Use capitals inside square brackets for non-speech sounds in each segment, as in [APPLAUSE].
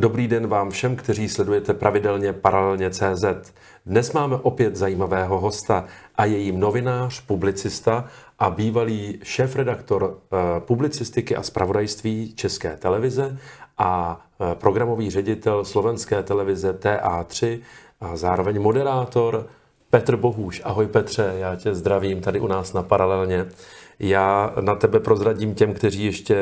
Dobrý den vám všem, kteří sledujete pravidelně Paralelně CZ. Dnes máme opět zajímavého hosta a je jím novinář, publicista a bývalý šéf-redaktor eh, publicistiky a spravodajství České televize a eh, programový ředitel slovenské televize TA3 a zároveň moderátor Petr Bohuš. Ahoj Petře, já tě zdravím tady u nás na Paralelně. Já na tebe prozradím těm, kteří ještě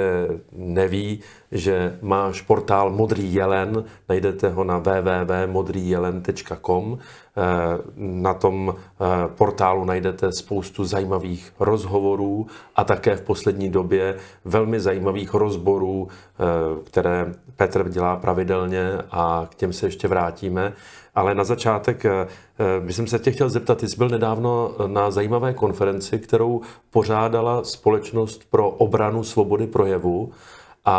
neví, že máš portál Modrý jelen, najdete ho na www.modrýjelen.com Eh, na tom eh, portálu najdete spoustu zajímavých rozhovorů a také v poslední době velmi zajímavých rozborů, eh, které Petr dělá pravidelně a k těm se ještě vrátíme. Ale na začátek bych se tě chtěl zeptat, jsi byl nedávno na zajímavé konferenci, kterou pořádala Společnost pro obranu svobody projevu a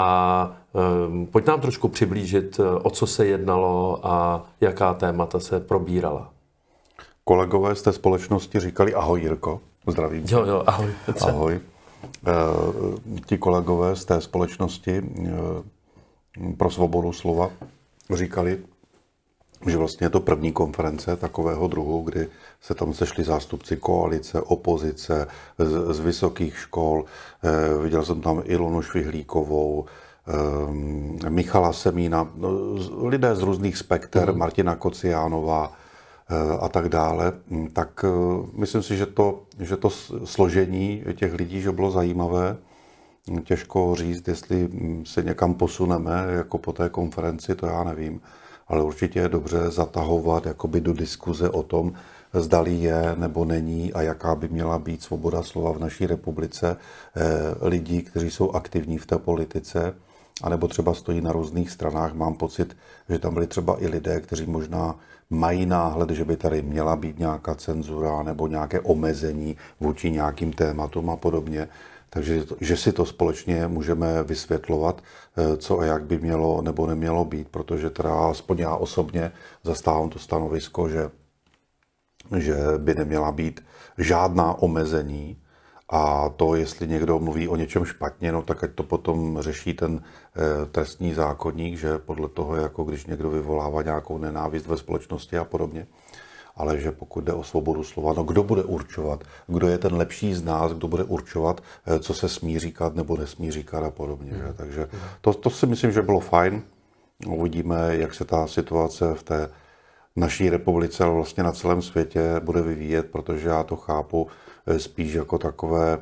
ehm, pojď nám trošku přiblížit, eh, o co se jednalo a jaká témata se probírala. Kolegové z té společnosti říkali ahoj Jirko, zdravím. Jo, jo, ahoj. [LAUGHS] Ahoj. Eh, ti kolegové z té společnosti eh, pro svobodu slova říkali, že vlastně je to první konference takového druhu, kdy se tam sešli zástupci koalice, opozice, z, z vysokých škol. E, viděl jsem tam Ilonu Švihlíkovou, e, Michala Semína, no, lidé z různých spekter, mm. Martina Kociánová e, a tak dále. Mm, tak e, myslím si, že to, že to složení těch lidí že bylo zajímavé. Těžko říct, jestli mm, se někam posuneme jako po té konferenci, to já nevím ale určitě je dobře zatahovat jakoby do diskuze o tom, zdali je nebo není a jaká by měla být svoboda slova v naší republice eh, lidí, kteří jsou aktivní v té politice, anebo třeba stojí na různých stranách. Mám pocit, že tam byli třeba i lidé, kteří možná mají náhled, že by tady měla být nějaká cenzura nebo nějaké omezení vůči nějakým tématům a podobně takže že si to společně můžeme vysvětlovat, eh, co a jak by mělo nebo nemělo být, protože teda aspoň já osobně zastávám to stanovisko, že, že by neměla být žádná omezení a to, jestli někdo mluví o něčem špatně, no tak ať to potom řeší ten eh, trestní zákonník, že podle toho, jako když někdo vyvolává nějakou nenávist ve společnosti a podobně ale že pokud jde o svobodu slova, no kdo bude určovat, kdo je ten lepší z nás, kdo bude určovat, eh, co se smí říkat nebo nesmí říkat a podobně. Že? Takže to, to si myslím, že bylo fajn. Uvidíme, jak se ta situace v té naší republice, ale vlastně na celém světě bude vyvíjet, protože já to chápu eh, spíš jako takové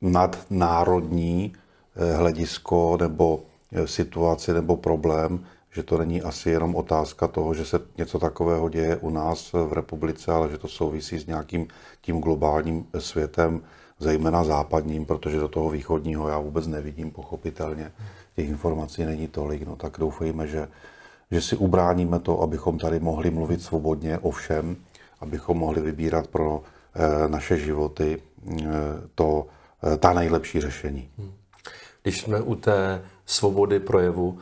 nadnárodní eh, hledisko nebo situaci nebo problém, že to není asi jenom otázka toho, že se něco takového děje u nás v republice, ale že to souvisí s nějakým tím globálním světem, zejména západním, protože do toho východního já vůbec nevidím, pochopitelně. Těch informací není tolik, no tak doufejme, že, že si ubráníme to, abychom tady mohli mluvit svobodně o všem, abychom mohli vybírat pro eh, naše životy eh, to, eh, ta nejlepší řešení. Hmm. Když jsme u té svobody projevu,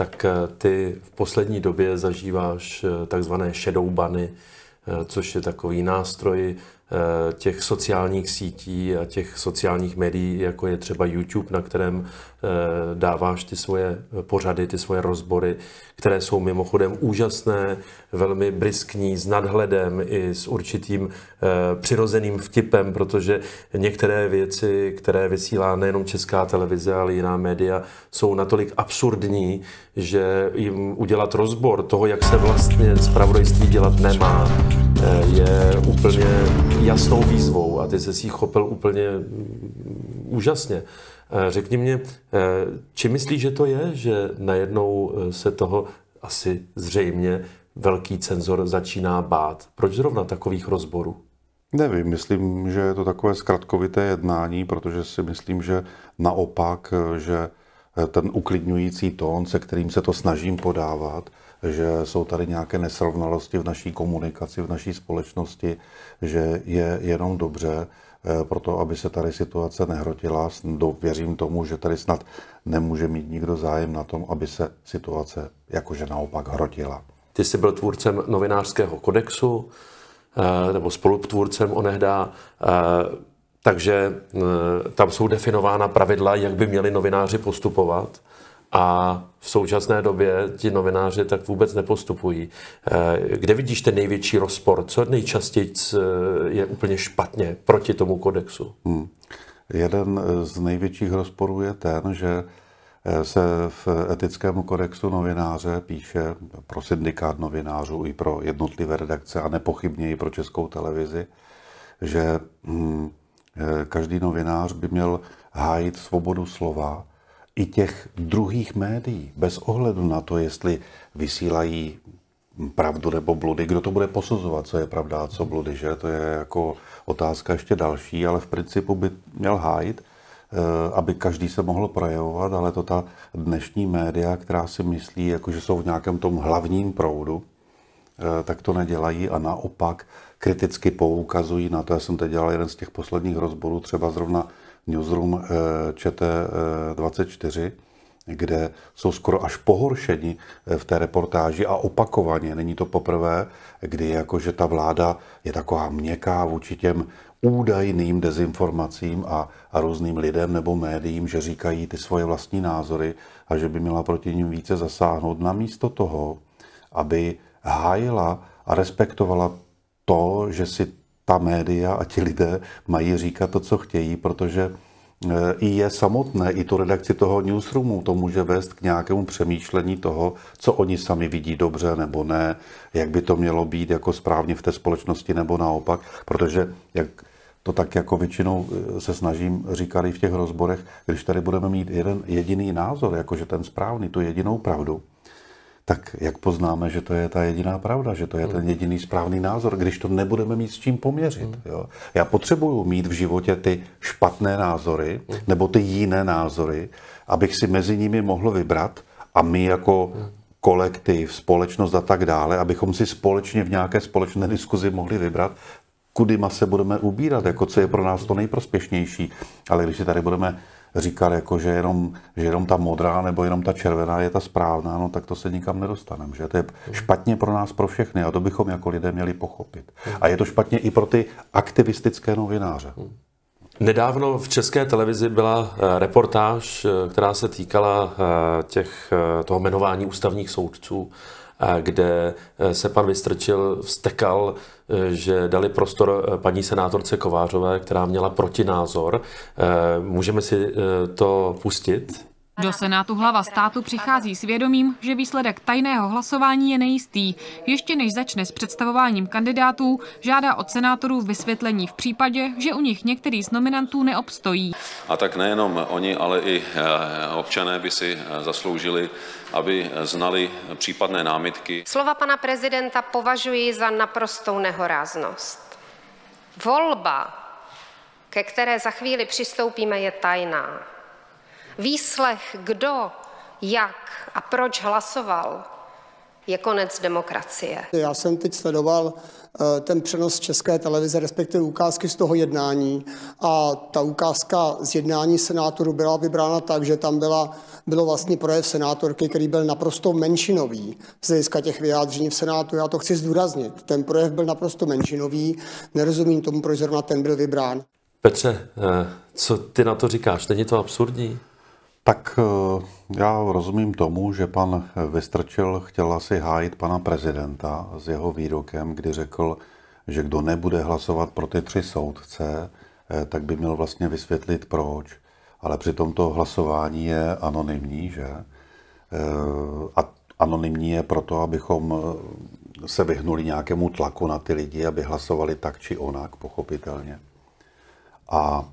tak eh, ty v poslední době zažíváš eh, takzvané shadow bany, eh, což je takový nástroj, Eh, těch sociálních sítí a těch sociálních médií, jako je třeba YouTube, na kterém eh, dáváš ty svoje pořady, ty svoje rozbory, které jsou mimochodem úžasné, velmi briskní, s nadhledem i s určitým eh, přirozeným vtipem, protože některé věci, které vysílá nejenom česká televize, ale jiná média, jsou natolik absurdní, že jim udělat rozbor toho, jak se vlastně zpravodajství dělat nemá, Eh, je úplně jasnou výzvou a ty se si chopil úplně mm, úžasně. Eh, řekni mě, eh, či myslíš, že to je, že najednou se toho asi zřejmě velký cenzor začíná bát? Proč zrovna takových rozborů? Nevím, myslím, že je to takové zkratkovité jednání, protože si myslím, že naopak, že ten uklidňující tón, se kterým se to snažím podávat, že jsou tady nějaké nesrovnalosti v naší komunikaci, v naší společnosti, že je jenom dobře, eh, proto, aby se tady situace nehrotila. Věřím tomu, že tady snad nemůže mít nikdo zájem na tom, aby se situace jakože naopak hrotila. Ty jsi byl tvůrcem novinářského kodexu, eh, nebo spolutvůrcem onehdá, eh, takže tam jsou definována pravidla, jak by měli novináři postupovat a v současné době ti novináři tak vůbec nepostupují. Eh, kde vidíš ten největší rozpor? Co nejčastěji eh, je úplně špatně proti tomu kodexu? Hmm. Jeden eh, z největších rozporů je ten, že se v etickém kodexu novináře píše pro syndikát novinářů i pro jednotlivé redakce a nepochybně i pro českou televizi, že hmm, každý novinář by měl hájit svobodu slova i těch druhých médií, bez ohledu na to, jestli vysílají pravdu nebo bludy. Kdo to bude posuzovat, co je pravda a co bludy, že? To je jako otázka ještě další, ale v principu by měl hájit, eh, aby každý se mohl projevovat, ale to ta dnešní média, která si myslí, jako že jsou v nějakém tom hlavním proudu, eh, tak to nedělají a naopak kriticky poukazují na to. Já jsem teď dělal jeden z těch posledních rozborů, třeba zrovna newsroom eh, eh, ČT24, kde jsou skoro až pohoršeni eh, v té reportáži a opakovaně, není to poprvé, kdy jakože ta vláda je taková měkká vůči těm údajným dezinformacím a, a různým lidem nebo médiím, že říkají ty svoje vlastní názory a že by měla proti ním více zasáhnout, namísto toho, aby hájila a respektovala to, že si ta média a ti lidé mají říkat to, co chtějí, protože e, i je samotné, i tu redakci toho newsroomu, to může vést k nějakému přemýšlení toho, co oni sami vidí dobře nebo ne, jak by to mělo být jako správně v té společnosti nebo naopak, protože jak to tak jako většinou e, se snažím říkat i v těch rozborech, když tady budeme mít jeden jediný názor, jakože ten správný, tu jedinou pravdu, tak jak poznáme, že to je ta jediná pravda, že to je ten jediný správný názor, když to nebudeme mít s čím poměřit. Jo? Já potřebuju mít v životě ty špatné názory nebo ty jiné názory, abych si mezi nimi mohl vybrat a my jako kolektiv, společnost a tak dále, abychom si společně v nějaké společné diskuzi mohli vybrat, kudy se budeme ubírat, jako co je pro nás to nejprospěšnější. Ale když si tady budeme říkal, jako, že, jenom, že jenom ta modrá nebo jenom ta červená je ta správná, no tak to se nikam nedostaneme. Že? To je špatně pro nás, pro všechny a to bychom jako lidé měli pochopit. A je to špatně i pro ty aktivistické novináře. Nedávno v české televizi byla eh, reportáž, eh, která se týkala eh, těch, toho jmenování ústavních soudců kde eh, se pan Vystrčil vstekal, eh, že dali prostor eh, paní senátorce Kovářové, která měla protinázor. Můžeme si to pustit? Do Senátu hlava státu přichází s vědomím, že výsledek tajného hlasování je nejistý. Ještě než začne s představováním kandidátů, žádá od senátorů vysvětlení v případě, že u nich některý z nominantů neobstojí. A tak nejenom oni, ale i eh, občané by si eh, zasloužili, aby znali případné námitky. Slova pana prezidenta považuji za naprostou nehoráznost. Volba, ke které za chvíli přistoupíme, je tajná výslech, kdo, jak a proč hlasoval, je konec demokracie. Já jsem teď sledoval eh, ten přenos české televize, respektive ukázky z toho jednání. A ta ukázka z jednání senátoru byla vybrána tak, že tam byla, bylo vlastně projev senátorky, který byl naprosto menšinový z hlediska těch vyjádření v Senátu. Já to chci zdůraznit. Ten projev byl naprosto menšinový. Nerozumím tomu, proč zrovna ten byl vybrán. Petře, eh, co ty na to říkáš? Není to absurdní? Tak eh, já rozumím tomu, že pan Vystrčil chtěl asi hájit pana prezidenta s jeho výrokem, kdy řekl, že kdo nebude hlasovat pro ty tři soudce, eh, tak by měl vlastně vysvětlit proč. Ale při tomto hlasování je anonymní, že? Eh, a anonymní je proto, abychom se vyhnuli nějakému tlaku na ty lidi, aby hlasovali tak či onak, pochopitelně. A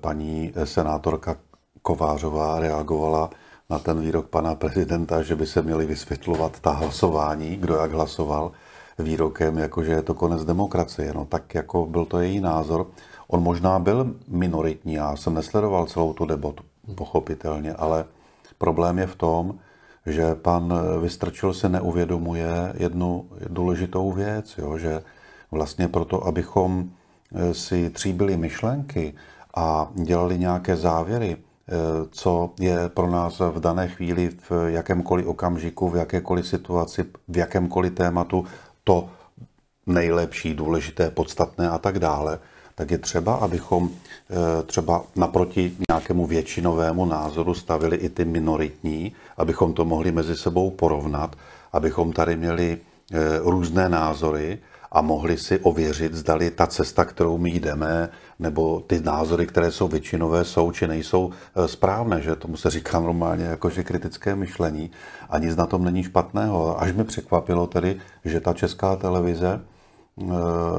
paní senátorka Kovářová reagovala na ten výrok pana prezidenta, že by se měli vysvětlovat ta hlasování, kdo jak hlasoval, výrokem, jako že je to konec demokracie. No tak jako byl to její názor. On možná byl minoritní, já jsem nesledoval celou tu debatu, pochopitelně, ale problém je v tom, že pan Vystrčil se neuvědomuje jednu důležitou věc, jo, že vlastně proto, abychom eh, si tříbili myšlenky a dělali nějaké závěry, Eh, co je pro nás v dané chvíli, v jakémkoliv okamžiku, v jakékoliv situaci, v jakémkoliv tématu to nejlepší, důležité, podstatné a tak dále, tak je třeba, abychom eh, třeba naproti nějakému většinovému názoru stavili i ty minoritní, abychom to mohli mezi sebou porovnat, abychom tady měli eh, různé názory a mohli si ověřit, zdali ta cesta, kterou my jdeme, nebo ty názory, které jsou většinové, jsou či nejsou eh, správné, že tomu se říká normálně jakože kritické myšlení a nic na tom není špatného. Až mi překvapilo tedy, že ta česká televize eh,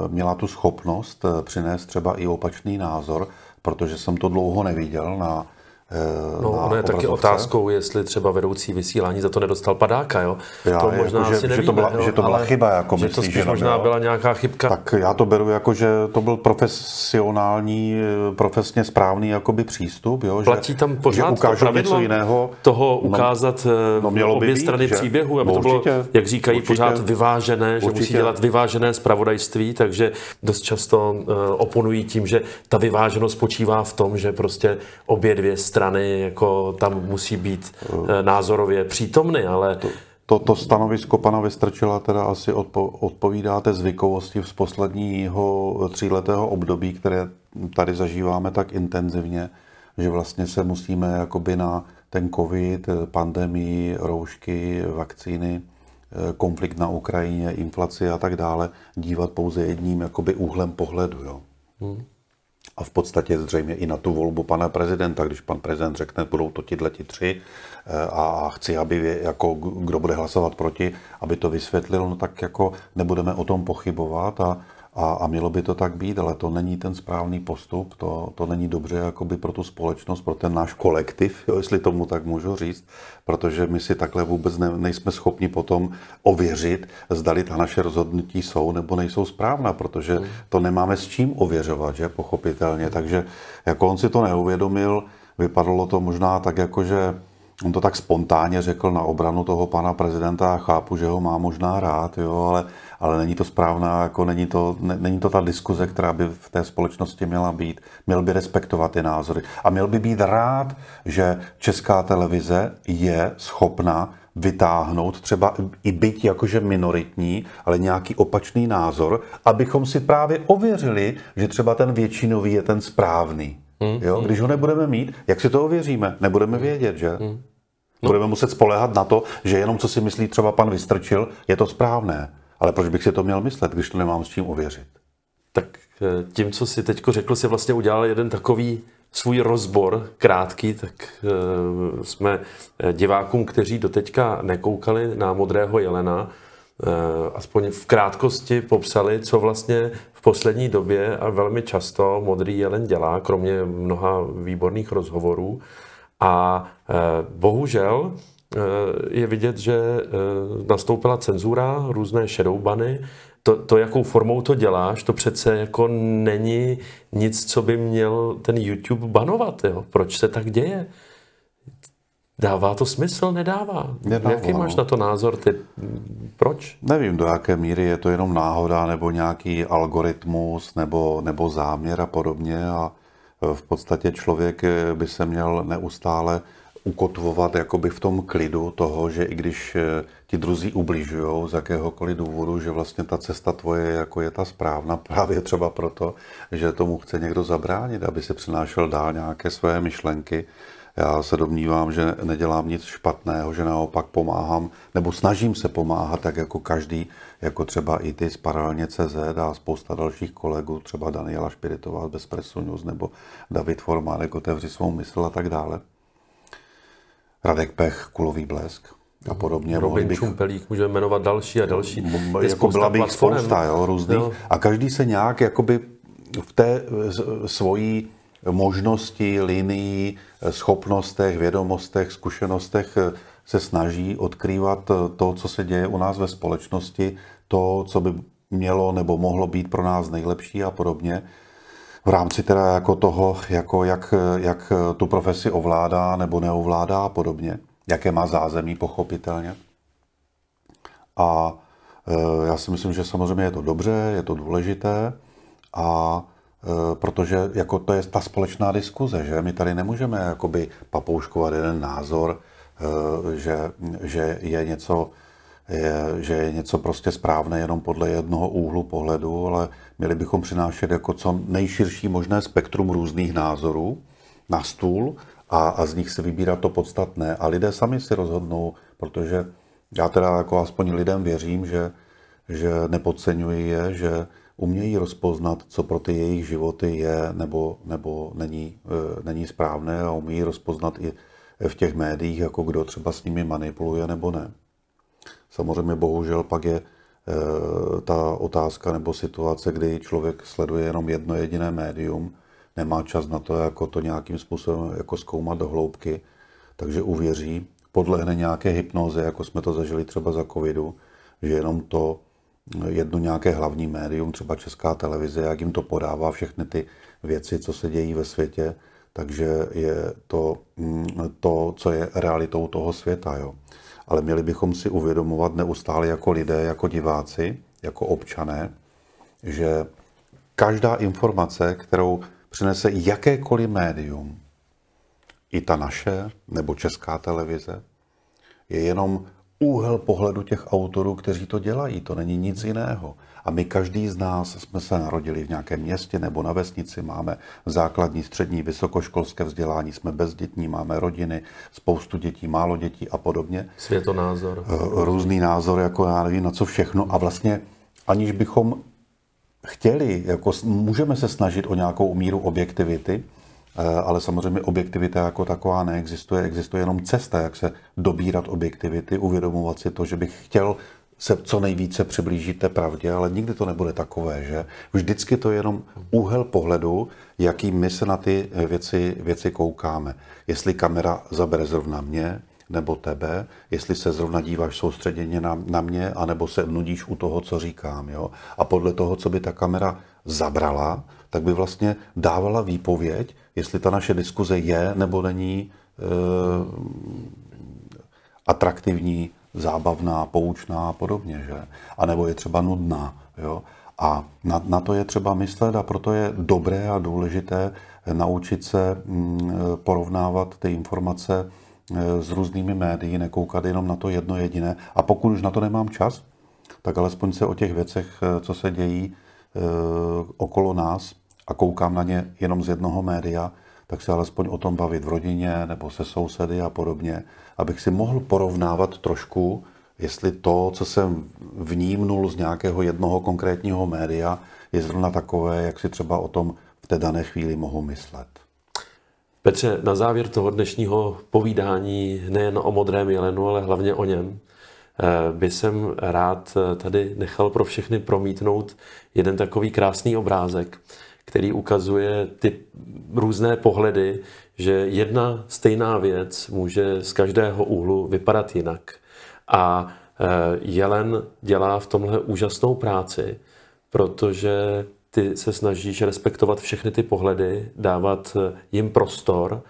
měla tu schopnost eh, přinést třeba i opačný názor, protože jsem to dlouho neviděl na Eh, no, ono je taky otázkou, jestli třeba vedoucí vysílání za to nedostal padáka, jo? Já, to jako, možná jako, že, asi nevíme, že to byla, jo, že to byla chyba, jako že myslí, to že možná byla nějaká chybka. Tak já to beru jako, že to byl profesionální, profesně správný jakoby přístup, jo? Platí že, tam pořád že ukážu to něco jiného. toho no, ukázat no, no mělo obě být, strany že? příběhu, aby no, to bylo, jak říkají, určitě, pořád vyvážené, určitě. že musí dělat vyvážené zpravodajství, takže dost často eh, oponují tím, že ta vyváženost spočívá v tom, že prostě obě dvě strany strany jako tam musí být eh, názorově přítomny, ale... To, to, to stanovisko pana Vystrčila teda asi odpo, odpovídáte zvykovosti z posledního eh, tříletého období, které tady zažíváme tak intenzivně, že vlastně se musíme jakoby na ten covid, eh, pandemii, roušky, vakcíny, konflikt na Ukrajině, inflaci a tak dále dívat pouze jedním jakoby úhlem pohledu. Jo. Hmm a v podstatě zřejmě i na tu volbu pana prezidenta, když pan prezident řekne, budou to ti ti tři eh, a chci, aby jako kdo bude hlasovat proti, aby to vysvětlil, no tak jako nebudeme o tom pochybovat a a, a mělo by to tak být, ale to není ten správný postup, to, to není dobře jakoby pro tu společnost, pro ten náš kolektiv, jo, jestli tomu tak můžu říct, protože my si takhle vůbec ne, nejsme schopni potom ověřit, zdali ta naše rozhodnutí jsou nebo nejsou správná, protože hmm. to nemáme s čím ověřovat, že, pochopitelně. Hmm. Takže jako on si to neuvědomil, vypadalo to možná tak jako, že On to tak spontánně řekl na obranu toho pana prezidenta a chápu, že ho má možná rád, jo, ale ale není to správná, jako není to, ne, není to ta diskuze, která by v té společnosti měla být. Měl by respektovat ty názory a měl by být rád, že česká televize je schopna vytáhnout, třeba i byť jakože minoritní, ale nějaký opačný názor, abychom si právě ověřili, že třeba ten většinový je ten správný. Hmm, jo? Když ho nebudeme mít, jak si to ověříme? Nebudeme hmm. vědět, že? Hmm. No. Budeme muset spolehat na to, že jenom co si myslí třeba pan Vystrčil, je to správné. Ale proč bych si to měl myslet, když to nemám s čím ověřit? Tak eh, tím, co si teď řekl, si vlastně udělal jeden takový svůj rozbor krátký, tak eh, jsme eh, divákům, kteří doteďka nekoukali na Modrého jelena, aspoň v krátkosti popsali, co vlastně v poslední době a velmi často Modrý jelen dělá, kromě mnoha výborných rozhovorů. A bohužel Eh, je vidět, že eh, nastoupila cenzura, různé shadowbany. To, to, jakou formou to děláš, to přece jako není nic, co by měl ten YouTube banovat. Jo? Proč se tak děje? Dává to smysl? Nedává. Nedává Jaký no. máš na to názor? Ty? Proč? Nevím, do jaké míry je to jenom náhoda, nebo nějaký algoritmus, nebo, nebo záměr a podobně. A eh, v podstatě člověk by se měl neustále ukotvovat jakoby v tom klidu toho, že i když eh, ti druzí ubližují z jakéhokoliv důvodu, že vlastně ta cesta tvoje jako je ta správná [LAUGHS] právě třeba proto, že tomu chce někdo zabránit, aby se přinášel dál nějaké své myšlenky. Já se domnívám, že nedělám nic špatného, že naopak pomáhám, nebo snažím se pomáhat tak jako každý, jako třeba i ty z Paralelně CZ a spousta dalších kolegů, třeba Daniela Špiritová z Bezpresu News nebo David Formálek, Otevři svou mysl a tak dále. Radek Pech, Kulový blesk a podobně. Robin bych... Čumpelík, můžeme jmenovat další a další. M- jako byla bych spousta jo, různých. Jo. A každý se nějak jakoby v té svojí možnosti, linii, schopnostech, vědomostech, zkušenostech se snaží odkrývat to, co se děje u nás ve společnosti, to, co by mělo nebo mohlo být pro nás nejlepší a podobně v rámci teda jako toho, jako jak, jak tu profesi ovládá nebo neovládá a podobně, jaké má zázemí pochopitelně. A e, já si myslím, že samozřejmě je to dobře, je to důležité a e, protože jako to je ta společná diskuze, že my tady nemůžeme jakoby papouškovat jeden názor, e, že, že je něco je, že je něco prostě správné jenom podle jednoho úhlu pohledu, ale měli bychom přinášet jako co nejširší možné spektrum různých názorů na stůl a, a z nich se vybírat to podstatné. A lidé sami si rozhodnou, protože já teda jako aspoň lidem věřím, že, že nepodceňuji je, že umějí rozpoznat, co pro ty jejich životy je nebo, nebo není, e, není správné a umějí rozpoznat i v těch médiích, jako kdo třeba s nimi manipuluje nebo ne. Samozřejmě bohužel pak je eh, ta otázka nebo situace, kdy člověk sleduje jenom jedno jediné médium, nemá čas na to, jako to nějakým způsobem jako zkoumat do hloubky, takže uvěří, podlehne nějaké hypnoze, jako jsme to zažili třeba za covidu, že jenom to eh, jedno nějaké hlavní médium, třeba česká televize, jak jim to podává všechny ty věci, co se dějí ve světě, takže je to mm, to, co je realitou toho světa. Jo. Ale měli bychom si uvědomovat neustále jako lidé, jako diváci, jako občané, že každá informace, kterou přinese jakékoliv médium, i ta naše nebo česká televize, je jenom úhel pohledu těch autorů, kteří to dělají. To není nic jiného. A my každý z nás jsme se narodili v nějakém městě nebo na vesnici, máme základní, střední, vysokoškolské vzdělání, jsme bezdětní, máme rodiny, spoustu dětí, málo dětí a podobně. Světonázor. Eh, různý názor, jako já nevím, na co všechno. A vlastně aniž bychom chtěli, jako můžeme se snažit o nějakou míru objektivity, eh, ale samozřejmě objektivita jako taková neexistuje, existuje jenom cesta, jak se dobírat objektivity, uvědomovat si to, že bych chtěl se co nejvíce přiblížíte pravdě, ale nikdy to nebude takové, že? Vždycky to je jenom úhel pohledu, jaký my se na ty věci, věci koukáme. Jestli kamera zabere zrovna mě, nebo tebe, jestli se zrovna díváš soustředěně na, na mě, anebo se nudíš u toho, co říkám. Jo? A podle toho, co by ta kamera zabrala, tak by vlastně dávala výpověď, jestli ta naše diskuze je nebo není e, atraktivní zábavná, poučná a podobně, že? A nebo je třeba nudná, jo? A na, na to je třeba myslet a proto je dobré a důležité naučit se mm, porovnávat ty informace e, s různými médii, nekoukat jenom na to jedno jediné. A pokud už na to nemám čas, tak alespoň se o těch věcech, e, co se dějí e, okolo nás a koukám na ně jenom z jednoho média, tak se alespoň o tom bavit v rodině nebo se sousedy a podobně, abych si mohl porovnávat trošku, jestli to, co jsem vnímnul z nějakého jednoho konkrétního média, je zrovna takové, jak si třeba o tom v té dané chvíli mohu myslet. Petře, na závěr toho dnešního povídání nejen o modrém jelenu, ale hlavně o něm, eh, by jsem rád eh, tady nechal pro všechny promítnout jeden takový krásný obrázek který ukazuje ty různé pohledy, že jedna stejná věc může z každého úhlu vypadat jinak. A e, Jelen dělá v tomhle úžasnou práci, protože ty se snažíš respektovat všechny ty pohledy, dávat e, jim prostor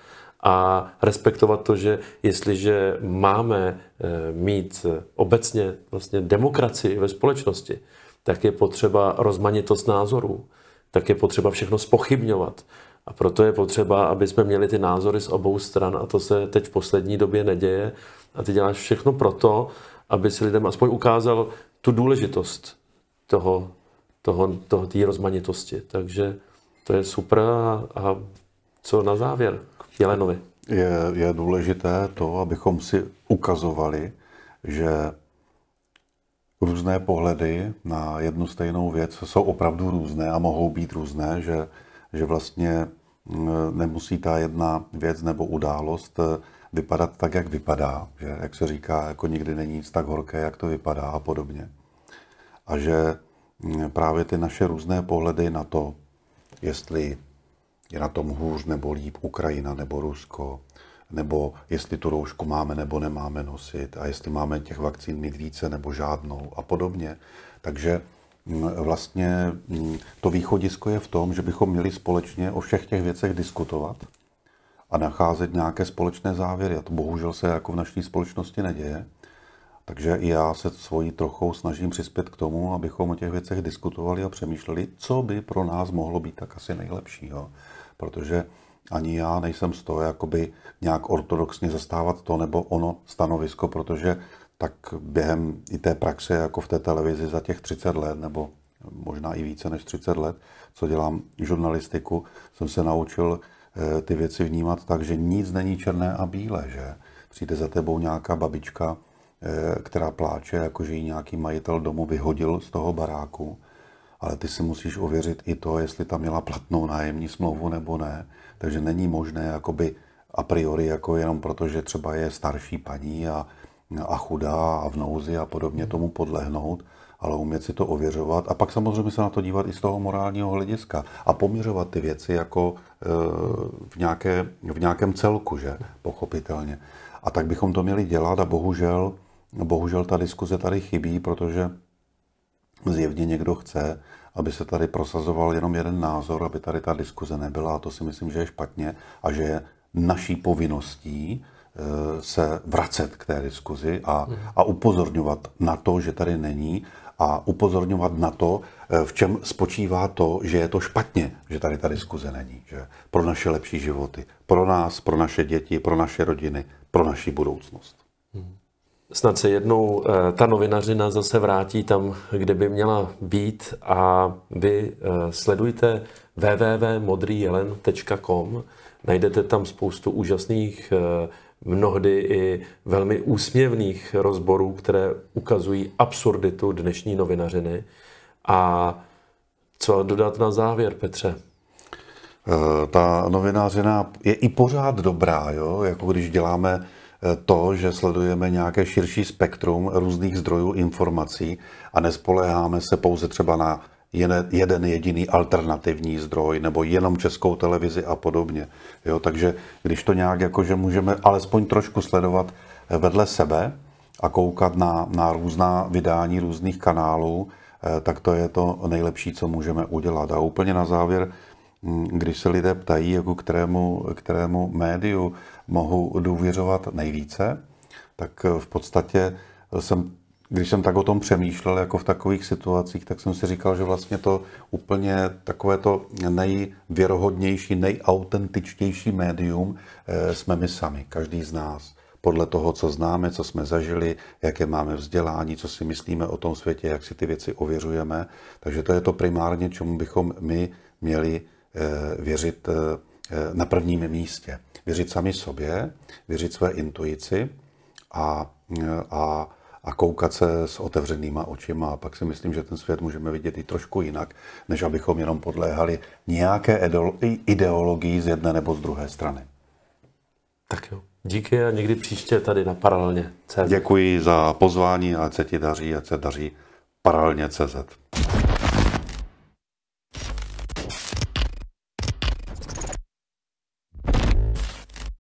a respektovat to, že jestliže máme e, mít obecně vlastně demokracii ve společnosti, tak je potřeba rozmanitost názorů tak je potřeba všechno spochybňovat. A proto je potřeba, aby jsme měli ty názory z obou stran a to se teď v poslední době neděje. A ty děláš všechno proto, aby si lidem aspoň ukázal tu důležitost toho, toho, toho té rozmanitosti. Takže to je super a, a co na závěr k Jelenovi? Je, je důležité to, abychom si ukazovali, že různé pohledy na jednu stejnou věc jsou opravdu různé a mohou být různé, že, že vlastně mm, nemusí ta jedna věc nebo událost eh, vypadat tak, jak vypadá. Že, jak se říká, jako nikdy není nic tak horké, jak to vypadá a podobně. A že mm, právě ty naše různé pohledy na to, jestli je na tom hůř nebo líp Ukrajina nebo Rusko, nebo jestli tu roušku máme nebo nemáme nosit a jestli máme těch vakcín mít více nebo žádnou a podobně. Takže mm, vlastně mm, to východisko je v tom, že bychom měli společně o všech těch věcech diskutovat a nacházet nějaké společné závěry. A to bohužel se jako v naší společnosti neděje. Takže i já se svojí trochou snažím přispět k tomu, abychom o těch věcech diskutovali a přemýšleli, co by pro nás mohlo být tak asi nejlepšího. Protože ani já nejsem z toho jakoby nějak ortodoxně zastávat to nebo ono stanovisko, protože tak během i té praxe jako v té televizi za těch 30 let nebo možná i více než 30 let, co dělám žurnalistiku, jsem se naučil eh, ty věci vnímat tak, že nic není černé a bílé, že přijde za tebou nějaká babička, eh, která pláče, jakože ji nějaký majitel domu vyhodil z toho baráku, ale ty si musíš ověřit i to, jestli tam měla platnou nájemní smlouvu nebo ne. Takže není možné jakoby a priori jako jenom proto, že třeba je starší paní a, a chudá a v nouzi a podobně tomu podlehnout, ale umět si to ověřovat a pak samozřejmě se na to dívat i z toho morálního hlediska a poměřovat ty věci jako e, v, nějaké, v nějakém celku, že pochopitelně. A tak bychom to měli dělat a bohužel, bohužel ta diskuze tady chybí, protože zjevně někdo chce, aby se tady prosazoval jenom jeden názor, aby tady ta diskuze nebyla a to si myslím, že je špatně a že je naší povinností eh, se vracet k té diskuzi a, mhm. a upozorňovat na to, že tady není a upozorňovat na to, eh, v čem spočívá to, že je to špatně, že tady ta diskuze není. Že pro naše lepší životy, pro nás, pro naše děti, pro naše rodiny, pro naši budoucnost. Hmm. Snad se jednou eh, ta novinařina zase vrátí tam, kde by měla být a vy eh, sledujte www.modrýjelen.com. Najdete tam spoustu úžasných, eh, mnohdy i velmi úsměvných rozborů, které ukazují absurditu dnešní novinařiny. A co dodat na závěr, Petře? Ta novinářina je i pořád dobrá, jo? jako když děláme to, že sledujeme nějaké širší spektrum různých zdrojů informací a nespoléháme se pouze třeba na jeden jediný alternativní zdroj, nebo jenom českou televizi a podobně. Jo, takže když to nějak jakože můžeme alespoň trošku sledovat vedle sebe a koukat na, na různá vydání různých kanálů, eh, tak to je to nejlepší, co můžeme udělat. A úplně na závěr, mm, když se lidé ptají, jako kterému, kterému médiu mohu důvěřovat nejvíce, tak eh, v podstatě eh, jsem, když jsem tak o tom přemýšlel, jako v takových situacích, tak jsem si říkal, že vlastně to úplně takové to nejvěrohodnější, nejautentičtější médium eh, jsme my sami, každý z nás podle toho, co známe, co jsme zažili, jaké máme vzdělání, co si myslíme o tom světě, jak si ty věci ověřujeme. Takže to je to primárně, čemu bychom my měli věřit Eh, na prvním místě. Věřit sami sobě, věřit své intuici a, eh, a, a koukat se s otevřenýma očima. A pak si myslím, že ten svět můžeme vidět i trošku jinak, než abychom jenom podléhali nějaké ideologii z jedné nebo z druhé strany. Tak jo. Díky a někdy příště tady na Paralelně CZ. Děkuji za pozvání a se ti daří, a se daří Paralelně CZ.